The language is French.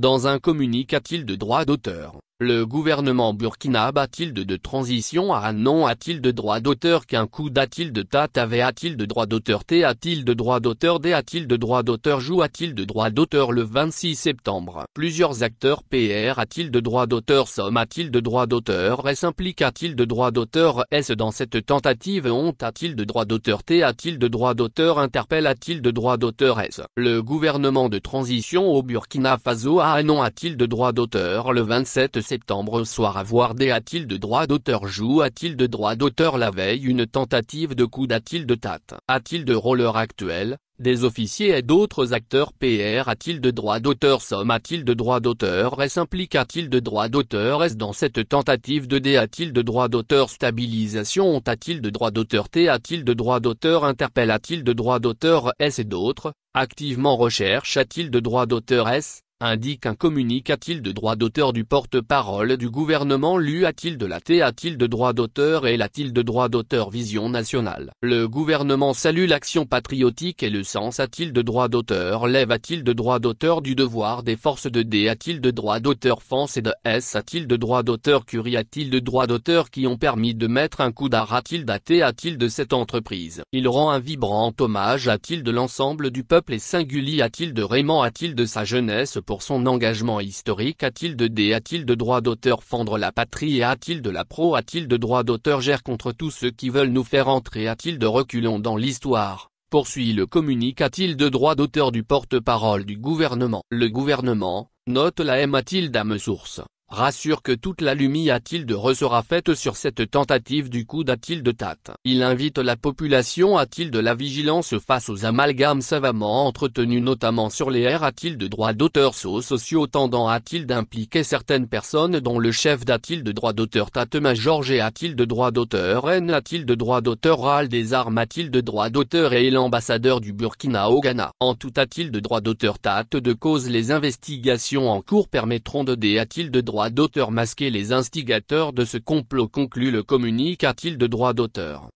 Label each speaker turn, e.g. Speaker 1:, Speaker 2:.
Speaker 1: Dans un communiqué, a-t-il de droit d'auteur le gouvernement burkina a-t-il de transition à non a-t-il de droit d'auteur qu'un coup d'a-t-il de tat avait a-t-il de droit d'auteur T a-t-il de droit d'auteur D a-t-il de droit d'auteur joue a-t-il de droit d'auteur le 26 septembre Plusieurs acteurs PR a-t-il de droit d'auteur Somme a-t-il de droit d'auteur S implique a-t-il de droit d'auteur S dans cette tentative Honte a-t-il de droit d'auteur T a-t-il de droit d'auteur Interpelle a-t-il de droit d'auteur S Le gouvernement de transition au Burkina Faso a non a-t-il de droit d'auteur le 27 septembre soir avoir des a-t-il de droit d'auteur joue a-t-il de droit d'auteur la veille une tentative de coup a-t-il de tâte a-t-il de roller actuel, des officiers et d'autres acteurs PR a-t-il de droit d'auteur somme a-t-il de droit d'auteur S implique a-t-il de droit d'auteur S dans cette tentative de D a-t-il de droit d'auteur stabilisation ont a-t-il de droit d'auteur T a-t-il de droit d'auteur interpelle a-t-il de droit d'auteur S et d'autres, activement recherche a-t-il de droit d'auteur S indique un communique a-t-il de droit d'auteur du porte-parole du gouvernement lu a-t-il de la T a-t-il de droit d'auteur et l'a-t-il de droit d'auteur Vision nationale. Le gouvernement salue l'action patriotique et le sens a-t-il de droit d'auteur lève a-t-il de droit d'auteur du devoir des forces de D a-t-il de droit d'auteur France et de S a-t-il de droit d'auteur Curie a-t-il de droit d'auteur qui ont permis de mettre un coup d'art a-t-il daté a-t-il de cette entreprise. Il rend un vibrant hommage a-t-il de l'ensemble du peuple et singulier a-t-il de Raymond a-t-il de sa jeunesse pour son engagement historique A-t-il de D A-t-il de droit d'auteur Fendre la patrie et A-t-il de la pro A-t-il de droit d'auteur Gère contre tous ceux qui veulent nous faire entrer A-t-il de reculons dans l'histoire Poursuit le communique-t-il de droit d'auteur du porte-parole du gouvernement Le gouvernement, note la M a-t-il d'âme source, rassure que toute la lumie de sera faite sur cette tentative du coup d'Atil de Tate. Il invite la population à de la vigilance face aux amalgames savamment entretenus notamment sur les airs at-il de droits d'auteur sociaux tendant à d'impliquer certaines personnes dont le chef d'Atil de droit d'auteur Tatema Georges et at-il de droit d'auteur N at-il de droit d'auteur Ral des armes at-il de droit d'auteur et l'ambassadeur du Burkina au Ghana. En tout at-il de droit d'auteur Tate de cause les investigations en cours permettront de des at-il de droit d'auteur masquer les instigateurs de ce complot conclut le a t il de droit d'auteur.